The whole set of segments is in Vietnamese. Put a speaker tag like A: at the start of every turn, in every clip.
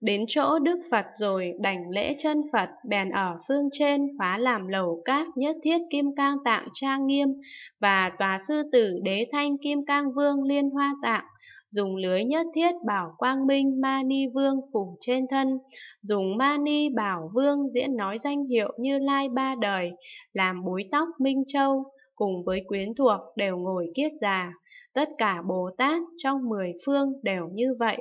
A: Đến chỗ Đức Phật rồi đảnh lễ chân Phật bèn ở phương trên hóa làm lầu các nhất thiết kim cang tạng trang nghiêm và tòa sư tử đế thanh kim cang vương liên hoa tạng, dùng lưới nhất thiết bảo quang minh mani vương phủ trên thân, dùng mani bảo vương diễn nói danh hiệu như lai ba đời, làm búi tóc minh châu, cùng với quyến thuộc đều ngồi kiết già. Tất cả Bồ Tát trong mười phương đều như vậy,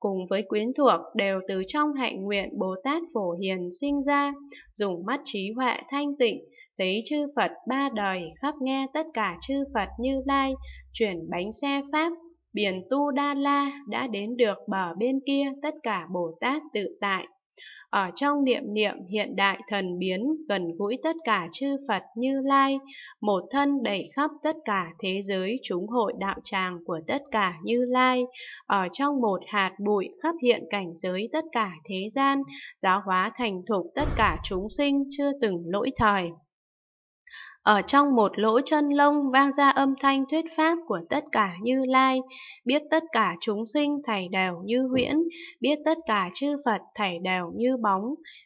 A: cùng với quyến thuộc đều từ trong hạnh nguyện Bồ Tát Phổ Hiền sinh ra, dùng mắt trí huệ thanh tịnh, thấy chư Phật ba đời khắp nghe tất cả chư Phật như lai, chuyển bánh xe Pháp biển Tu Đa La đã đến được bờ bên kia tất cả Bồ Tát tự tại. Ở trong niệm niệm hiện đại thần biến gần gũi tất cả chư Phật như Lai, một thân đầy khắp tất cả thế giới chúng hội đạo tràng của tất cả như Lai, ở trong một hạt bụi khắp hiện cảnh giới tất cả thế gian, giáo hóa thành thục tất cả chúng sinh chưa từng lỗi thời. Ở trong một lỗ chân lông vang ra âm thanh thuyết pháp của tất cả như lai, biết tất cả chúng sinh thảy đều như huyễn, biết tất cả chư Phật thảy đều như bóng,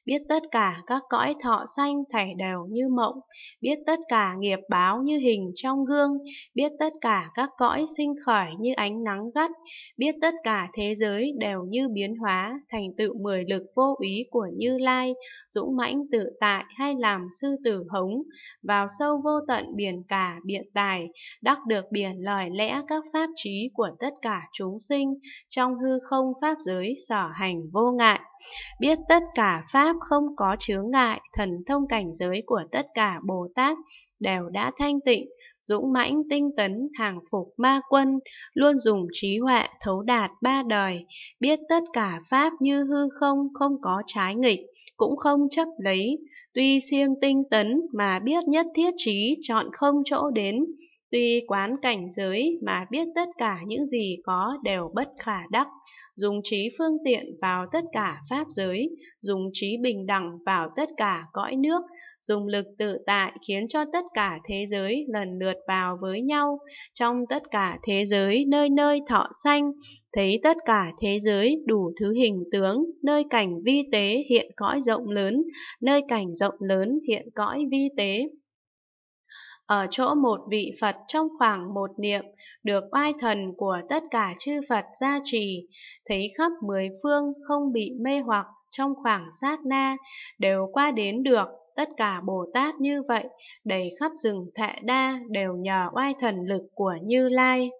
A: biết tất cả các cõi thọ sanh thảy đều như mộng, biết tất cả nghiệp báo như hình trong gương, biết tất cả các cõi sinh khởi như ánh nắng gắt, biết tất cả thế giới đều như biến hóa, thành tựu mười lực vô ý của Như Lai, dũng mãnh tự tại hay làm sư tử hống, vào sâu sâu vô tận biển cả biện tài, đắc được biển lời lẽ các pháp trí của tất cả chúng sinh, trong hư không pháp giới sở hành vô ngại. Biết tất cả pháp không có chướng ngại, thần thông cảnh giới của tất cả Bồ Tát đều đã thanh tịnh, dũng mãnh tinh tấn hàng phục ma quân, luôn dùng trí huệ thấu đạt ba đời, biết tất cả pháp như hư không không có trái nghịch, cũng không chấp lấy, tuy siêng tinh tấn mà biết nhất thiết nhất trí chọn không chỗ đến, tuy quán cảnh giới mà biết tất cả những gì có đều bất khả đắc, dùng trí phương tiện vào tất cả pháp giới, dùng trí bình đẳng vào tất cả cõi nước, dùng lực tự tại khiến cho tất cả thế giới lần lượt vào với nhau, trong tất cả thế giới nơi nơi thọ xanh, thấy tất cả thế giới đủ thứ hình tướng, nơi cảnh vi tế hiện cõi rộng lớn, nơi cảnh rộng lớn hiện cõi vi tế. Ở chỗ một vị Phật trong khoảng một niệm, được oai thần của tất cả chư Phật gia trì, thấy khắp mười phương không bị mê hoặc trong khoảng sát na, đều qua đến được tất cả Bồ Tát như vậy, đầy khắp rừng thệ đa đều nhờ oai thần lực của Như Lai.